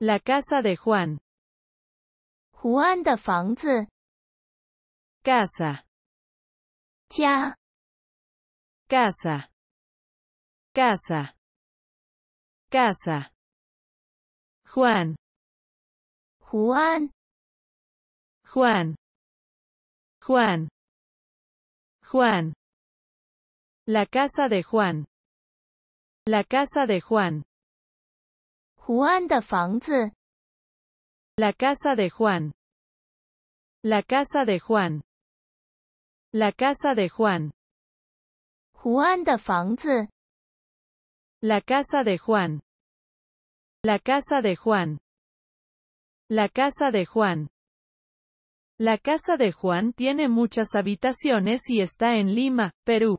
La casa de Juan. Juan de Fangzi. Casa. Jia. Casa. Casa. Casa. Juan. Juan. Juan. Juan. Juan. La casa de Juan. La casa de Juan. Juan La casa de Juan. La casa de Juan. La casa de Juan. Juan La casa de Juan. La casa de Juan. La casa de Juan. La casa de Juan tiene muchas habitaciones y está en Lima, Perú.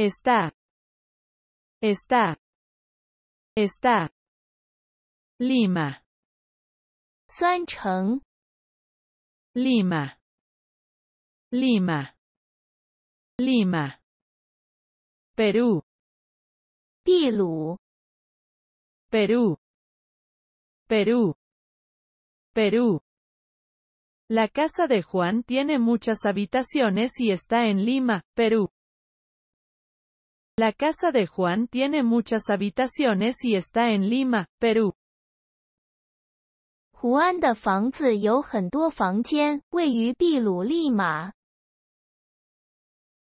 está, está, está. Lima. Sancheng. Lima. Lima. Lima. Perú. Tilu, Perú. Perú. Perú. La casa de Juan tiene muchas habitaciones y está en Lima, Perú. La casa de Juan tiene muchas habitaciones y está en Lima, Perú.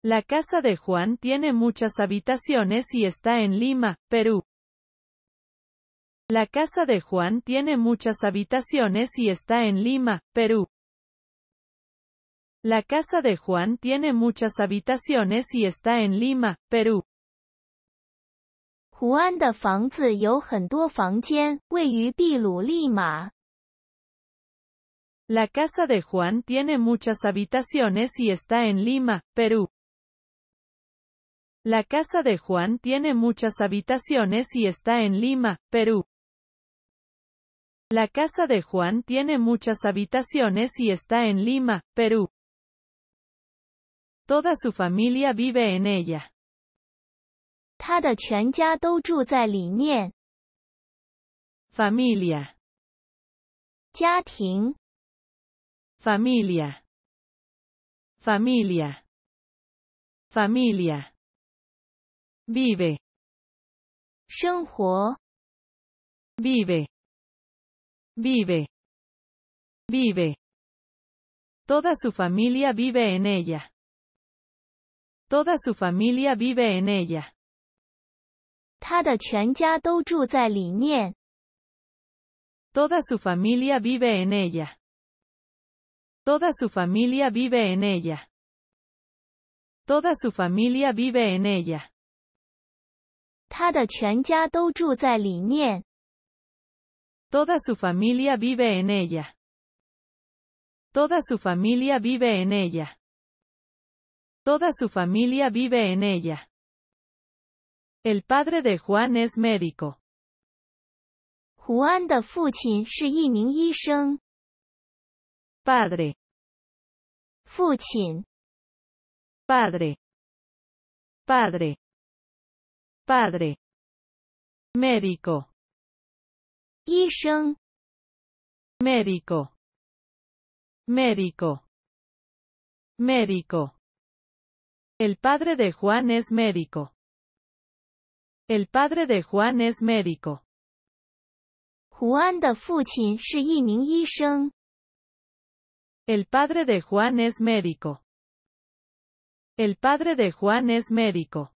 La casa de Juan tiene muchas habitaciones y está en Lima, Perú. La casa de Juan tiene muchas habitaciones y está en Lima, Perú. La casa de Juan tiene muchas habitaciones y está en Lima, Perú. La casa de Juan tiene muchas habitaciones y está en Lima, Perú. La casa de Juan tiene muchas habitaciones y está en Lima, Perú. La casa de Juan tiene muchas habitaciones y está en Lima, Perú. Toda su familia vive en ella. 他的全家都住在里面。familia，家庭，familia，familia，familia，vive，生活，vive，vive，vive，toda su familia vive en ella，toda su familia vive en ella。他的全家都住在里面。Toda su familia vive en ella. Toda su familia vive en ella. Toda su familia vive en ella。他的全家都住在里面。Toda su familia vive en ella. Toda su familia vive en ella. Toda su familia vive en ella。El padre de Juan es médico. Juan de 父亲。Padre. Padre. Padre. Padre. Padre Médico. médico. Médico. Médico. El padre de Juan es médico. El padre de Juan es médico. Juan El padre de Juan es médico. El padre de Juan es médico.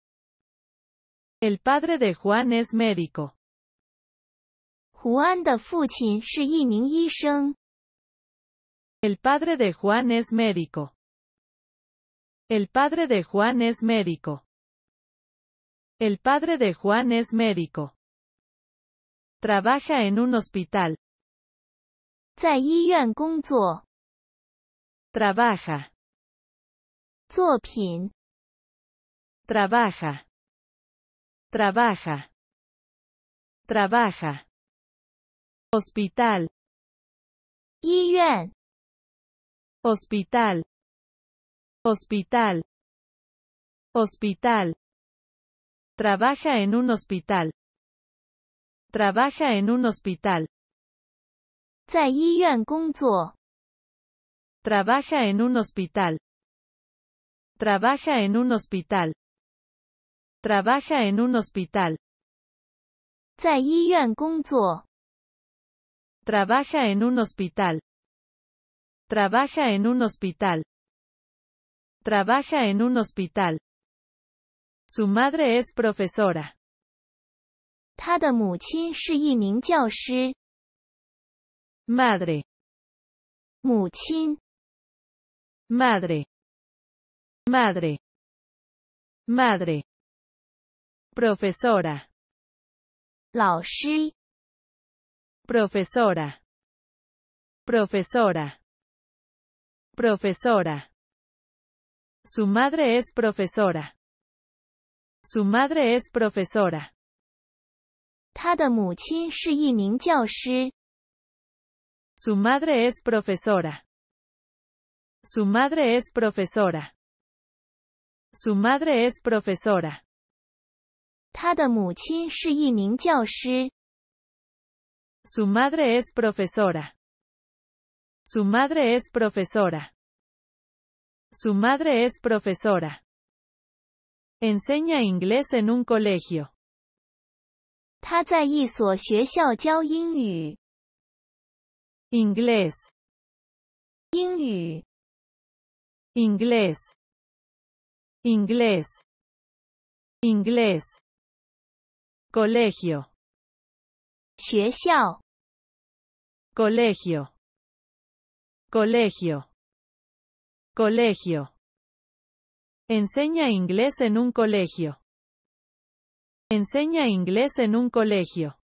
El padre de Juan es médico. Juan El padre de Juan es médico. El padre de Juan es médico. El padre de Juan es médico. Trabaja en un hospital. Trabaja. Trabaja. Trabaja. Trabaja. Hospital. Hospital. Hospital. Hospital. Trabaja en un hospital. Trabaja en un hospital. Trabaja en un hospital. Trabaja en un hospital. Trabaja en un hospital. Trabaja en un hospital. Trabaja en un hospital. Trabaja en un hospital. Su madre es profesora. madre muchin Madre. Madre. Profesora. Profesora. Profesora. Profesora. Su madre es profesora. Su madre es profesora. Su madre es profesora. Su madre es profesora. Su madre es profesora. Su madre es profesora. Su madre es profesora. Su madre es profesora. Enseña inglés en un colegio. Inglés. Inglés. Inglés. Inglés. Colegio. colegio Colegio. Colegio. Enseña inglés en un colegio. Enseña inglés en un colegio.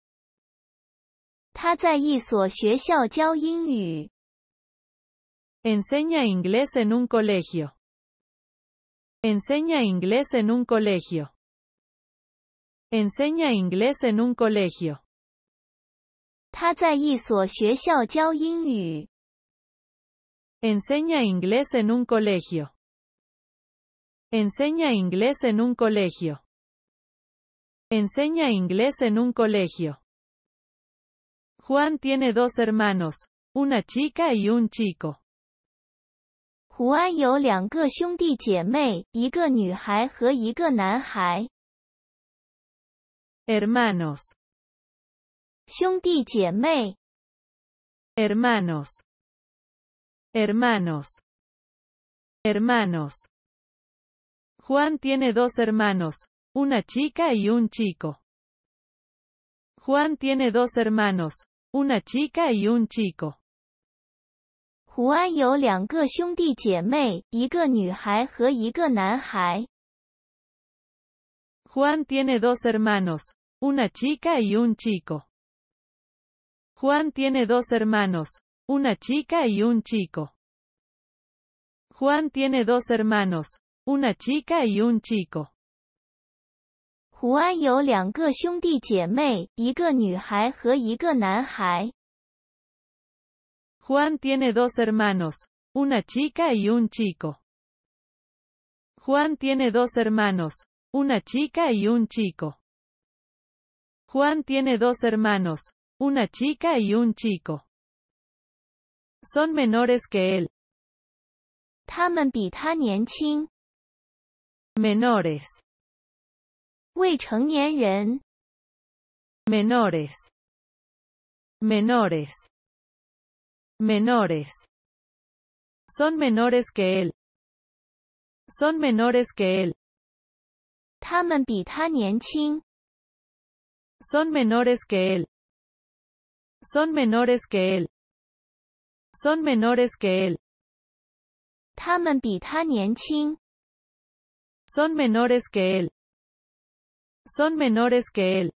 Enseña inglés en un colegio. Enseña inglés en un colegio. Enseña inglés en un colegio. Enseña inglés en un colegio. Enseña inglés en un colegio. Enseña inglés en un colegio. Juan tiene dos hermanos, una chica y un chico. Juan Hermanos. Hermanos. Hermanos. Hermanos. Juan tiene dos hermanos, una chica y un chico. Juan tiene dos hermanos, una chica y un chico. Juan tiene dos hermanos, una chica y un chico. Juan tiene dos hermanos, una chica y un chico. Juan tiene dos hermanos, una chica y un chico. Juan tiene dos hermanos, una chica y un chico. Juan tiene dos hermanos, una chica y un chico. Juan tiene dos hermanos, una chica y un chico. Son menores que él menores menores menores menores son menores que él son menores que él son menores que él son menores que él son menores que él son menores que él. Son menores que él.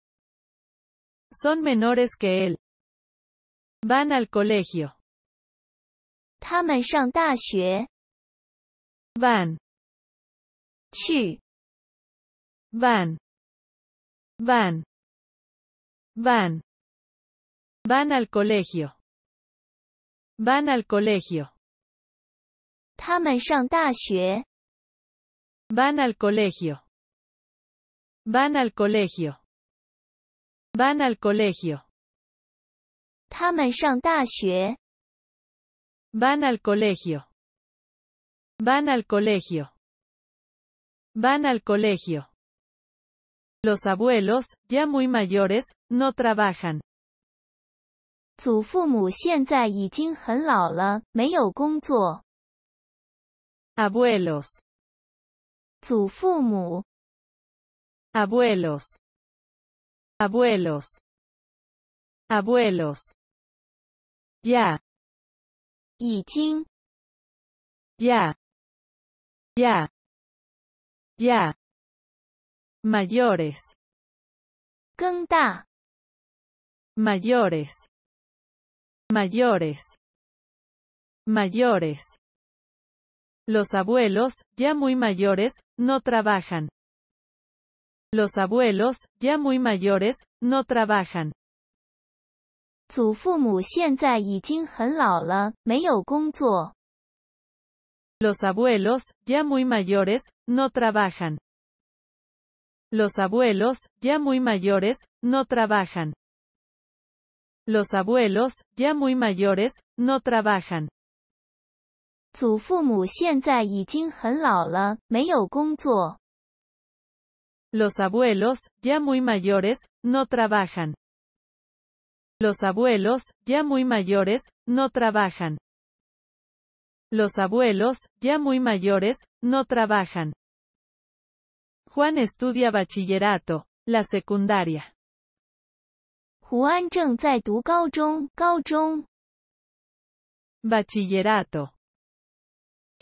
Son menores que él. Van al colegio. Van. Van. Van. Van al colegio. Van al colegio. Van al colegio. Van al colegio. Van al colegio. van al colegio. Van al colegio. Van al colegio. Los abuelos, ya muy mayores, no trabajan. Abuelos. Abuelos, abuelos, abuelos, ya, ching, ya, ya, ya mayores, mayores, mayores, mayores. Los abuelos, ya muy mayores, no trabajan. Los abuelos, ya muy mayores, no trabajan. Los abuelos, ya muy mayores, no trabajan. Los abuelos, ya muy mayores, no trabajan. Los abuelos, ya muy mayores, no trabajan. Los abuelos, ya muy mayores, no trabajan. Los abuelos, ya muy mayores, no trabajan. Los abuelos, ya muy mayores, no trabajan. Juan estudia bachillerato, la secundaria. Juan bachillerato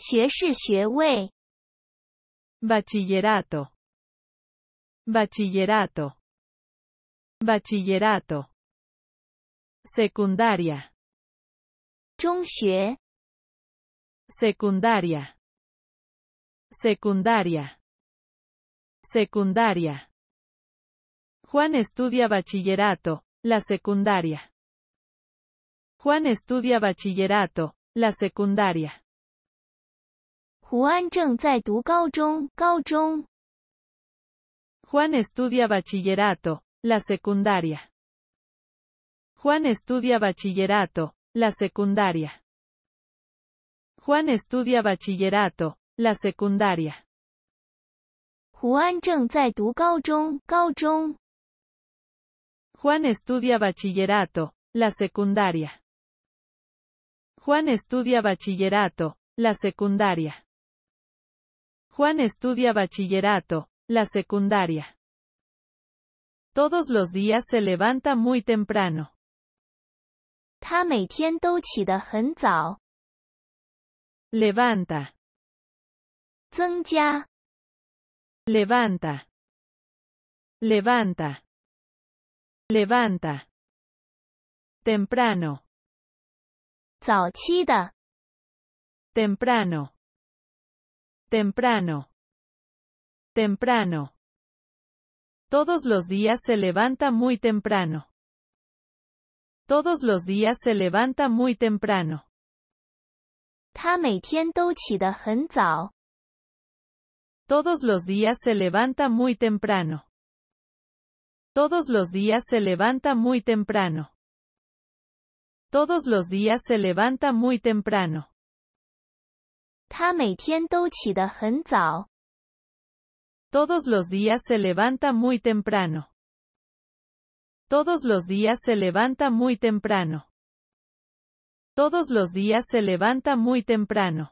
bachillerato, bachillerato, bachillerato, secundaria, 中学 secundaria, secundaria, secundaria. Juan estudia bachillerato, la secundaria. Juan estudia bachillerato, la secundaria. Juan estudia bachillerato, la secundaria. Juan estudia bachillerato, la secundaria. Juan estudia bachillerato, la secundaria. Juan estudia bachillerato, la secundaria. Juan estudia bachillerato, la secundaria. Juan estudia bachillerato, la secundaria. Todos los días se levanta muy temprano. Levanta. Levanta. Levanta. Levanta. Temprano. Temprano. Temprano. Temprano. Todos los días se levanta muy temprano. Todos los días se levanta muy temprano. Todos los días se levanta muy temprano. Todos los días se levanta muy temprano. Todos los días se levanta muy temprano todos los días se levanta muy temprano. Todos los días se levanta muy temprano. Todos los días se levanta muy temprano.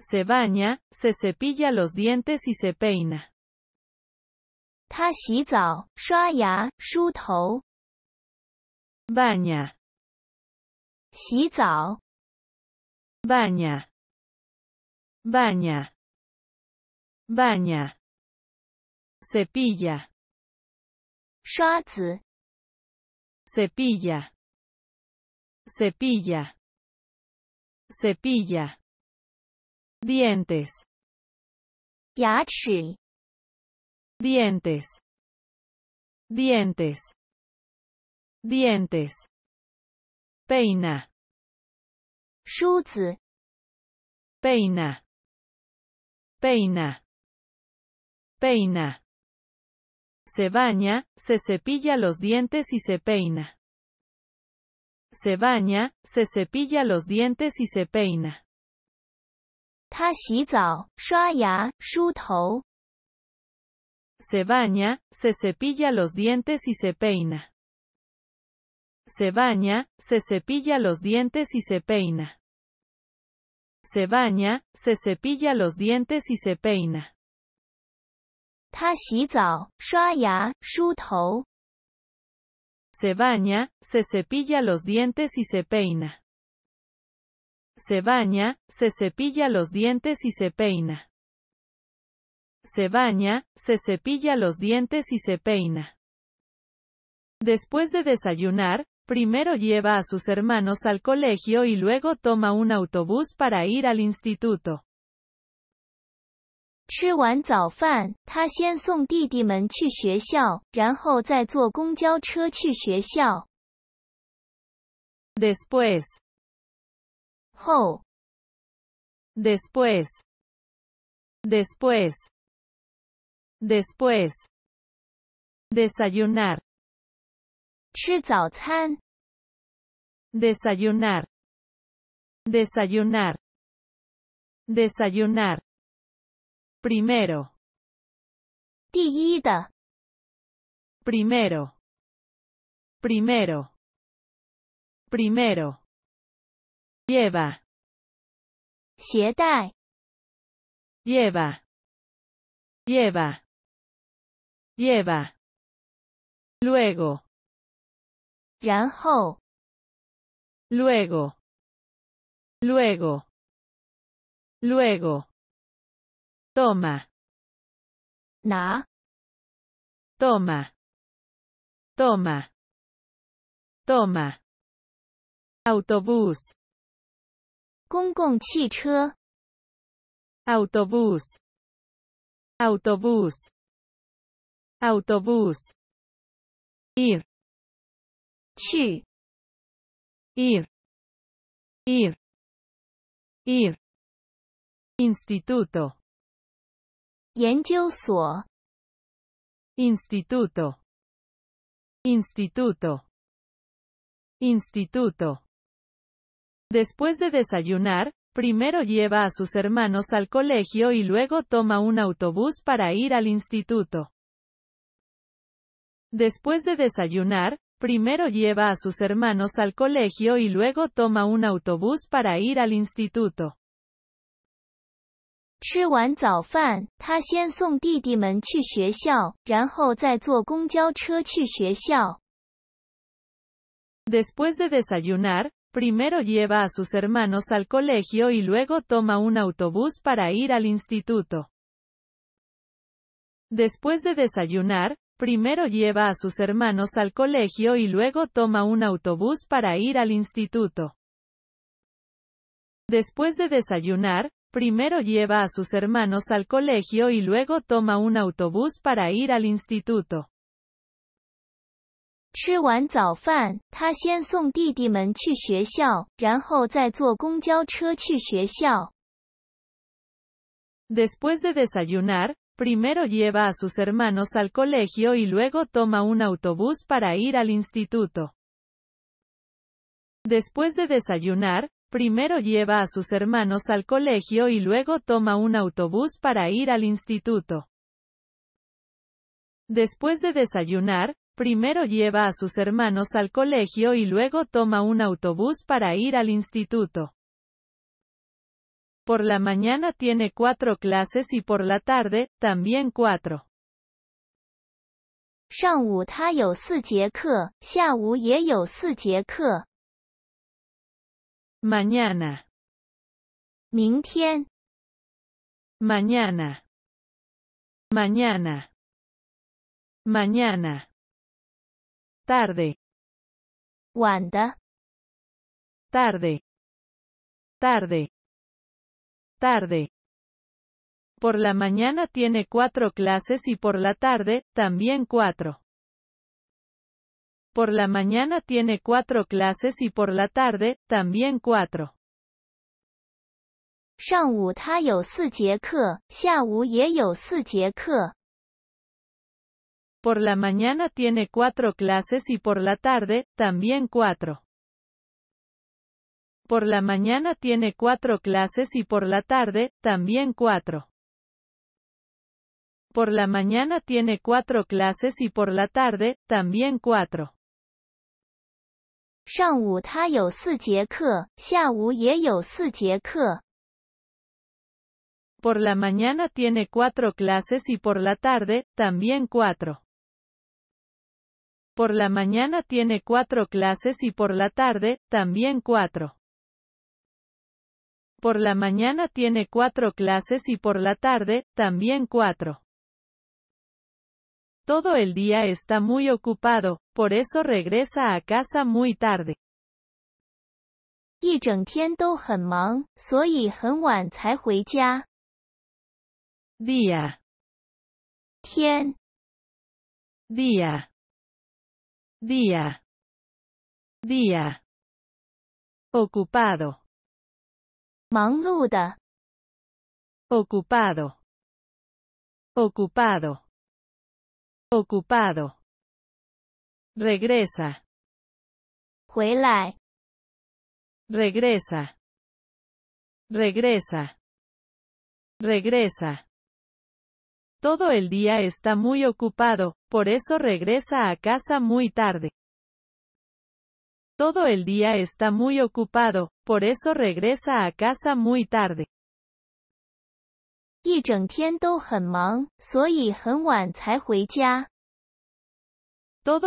Se baña, se cepilla los dientes y se peina. Baña. Baña baña, baña, cepilla, 刷子 cepilla, cepilla, cepilla, dientes, 牙齿 dientes, dientes, dientes, peina, 梳子 peina, peina, peina. Se baña, se cepilla los dientes y se peina. Se baña, se cepilla los dientes y se peina. Se baña, se cepilla los dientes y se peina. Se baña, se cepilla los dientes y se peina se baña, se cepilla los dientes y se peina. se baña, se cepilla los dientes y se peina. Se baña, se cepilla los dientes y se peina. Se baña, se cepilla los dientes y se peina. Después de desayunar, Primero lleva a sus hermanos al colegio y luego toma un autobús para ir al instituto. Después Después Después después, desayunar. Desayunar, Desayunar. Desayunar. Primero. primero Primero. Primero. Lleva. lleva, Lleva. Lleva. Luego luego luego luego toma na. toma toma toma autobús 公共汽车 autobús autobús autobús ir ir ir, ir, instituto, instituto, instituto, instituto. Después de desayunar, primero lleva a sus hermanos al colegio y luego toma un autobús para ir al instituto. Después de desayunar, Primero lleva a sus hermanos al colegio y luego toma un autobús para ir al instituto. Después de desayunar, primero lleva a sus hermanos al colegio y luego toma un autobús para ir al instituto. Después de desayunar, Primero lleva a sus hermanos al colegio y luego toma un autobús para ir al instituto. Después de desayunar, primero lleva a sus hermanos al colegio y luego toma un autobús para ir al instituto. Después de desayunar, Primero lleva a sus hermanos al colegio y luego toma un autobús para ir al instituto. Después de desayunar, primero lleva a sus hermanos al colegio y luego toma un autobús para ir al instituto. Después de desayunar, primero lleva a sus hermanos al colegio y luego toma un autobús para ir al instituto. Por la mañana tiene cuatro clases y por la tarde, también cuatro. Mañana. Mañana. Mañana. Mañana. Tarde. tarde, Tarde. Por la mañana tiene cuatro clases y por la tarde, también cuatro. Por la mañana tiene cuatro clases y por la tarde, también cuatro. Por la mañana tiene cuatro clases y por la tarde, también cuatro. Por la mañana tiene cuatro clases y por la tarde, también cuatro. Por la mañana tiene cuatro clases y por la tarde, también cuatro. Por la mañana tiene cuatro clases y por la tarde, también cuatro. Por la mañana tiene cuatro clases y por la tarde, también cuatro. Por la mañana tiene cuatro clases y por la tarde, también cuatro. Todo el día está muy ocupado, por eso regresa a casa muy tarde. día, día Día. Día. Ocupado. Manguda. ocupado, ocupado. ocupado. Regresa. Regresa. regresa, regresa. Todo el día está muy ocupado, por eso regresa a casa muy tarde todo el día está muy ocupado, por eso regresa a casa muy tarde. Todo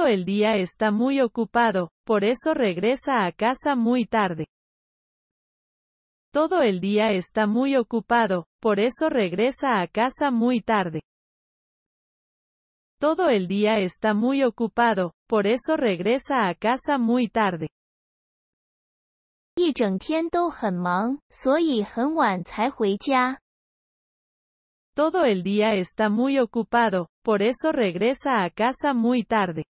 el día está muy ocupado, por eso regresa a casa muy tarde. Todo el día está muy ocupado, por eso regresa a casa muy tarde. Todo el día está muy ocupado, por eso regresa a casa muy tarde. Todo el día está muy ocupado, por eso regresa a casa muy tarde.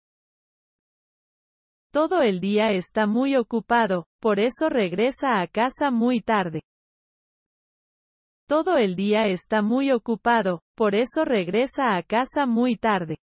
Todo el día está muy ocupado, por eso regresa a casa muy tarde. Todo el día está muy ocupado, por eso regresa a casa muy tarde.